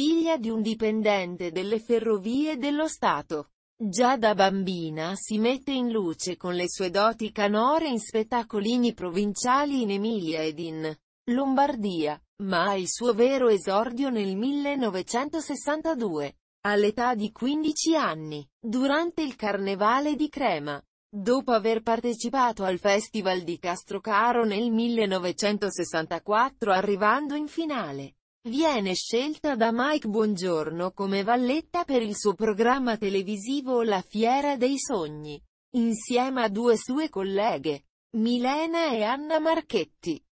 figlia di un dipendente delle ferrovie dello Stato. Già da bambina si mette in luce con le sue doti canore in spettacolini provinciali in Emilia ed in Lombardia, ma ha il suo vero esordio nel 1962, all'età di 15 anni, durante il Carnevale di Crema. Dopo aver partecipato al Festival di Castrocaro nel 1964 arrivando in finale, Viene scelta da Mike Buongiorno come valletta per il suo programma televisivo La Fiera dei Sogni, insieme a due sue colleghe, Milena e Anna Marchetti.